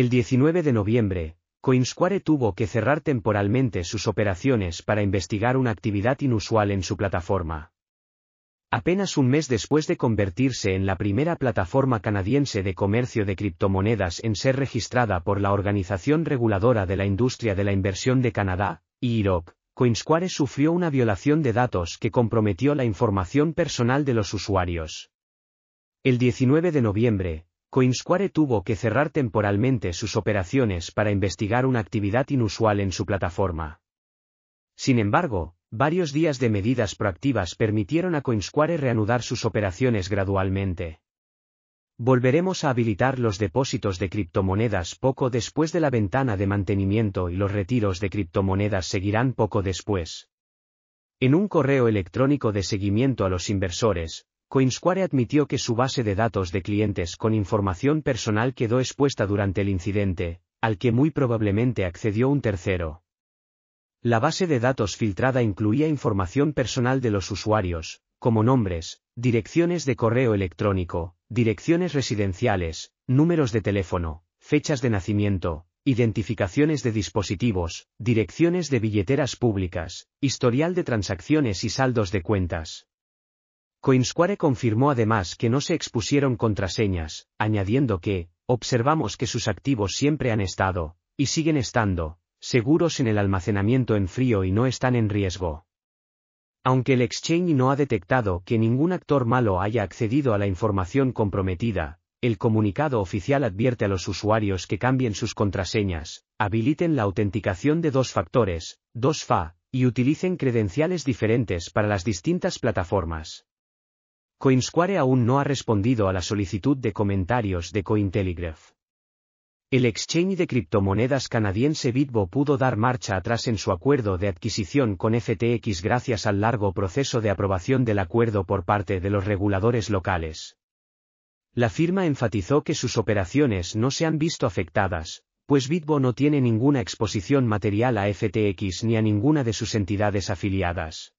El 19 de noviembre, Coinsquare tuvo que cerrar temporalmente sus operaciones para investigar una actividad inusual en su plataforma. Apenas un mes después de convertirse en la primera plataforma canadiense de comercio de criptomonedas en ser registrada por la Organización Reguladora de la Industria de la Inversión de Canadá, IROC, Coinsquare sufrió una violación de datos que comprometió la información personal de los usuarios. El 19 de noviembre, Coinsquare tuvo que cerrar temporalmente sus operaciones para investigar una actividad inusual en su plataforma. Sin embargo, varios días de medidas proactivas permitieron a Coinsquare reanudar sus operaciones gradualmente. Volveremos a habilitar los depósitos de criptomonedas poco después de la ventana de mantenimiento y los retiros de criptomonedas seguirán poco después. En un correo electrónico de seguimiento a los inversores, Coinsquare admitió que su base de datos de clientes con información personal quedó expuesta durante el incidente, al que muy probablemente accedió un tercero. La base de datos filtrada incluía información personal de los usuarios, como nombres, direcciones de correo electrónico, direcciones residenciales, números de teléfono, fechas de nacimiento, identificaciones de dispositivos, direcciones de billeteras públicas, historial de transacciones y saldos de cuentas. Coinsquare confirmó además que no se expusieron contraseñas, añadiendo que, observamos que sus activos siempre han estado, y siguen estando, seguros en el almacenamiento en frío y no están en riesgo. Aunque el exchange no ha detectado que ningún actor malo haya accedido a la información comprometida, el comunicado oficial advierte a los usuarios que cambien sus contraseñas, habiliten la autenticación de dos factores, dos fa y utilicen credenciales diferentes para las distintas plataformas. Coinsquare aún no ha respondido a la solicitud de comentarios de Cointelegraph. El exchange de criptomonedas canadiense Bitbo pudo dar marcha atrás en su acuerdo de adquisición con FTX gracias al largo proceso de aprobación del acuerdo por parte de los reguladores locales. La firma enfatizó que sus operaciones no se han visto afectadas, pues Bitbo no tiene ninguna exposición material a FTX ni a ninguna de sus entidades afiliadas.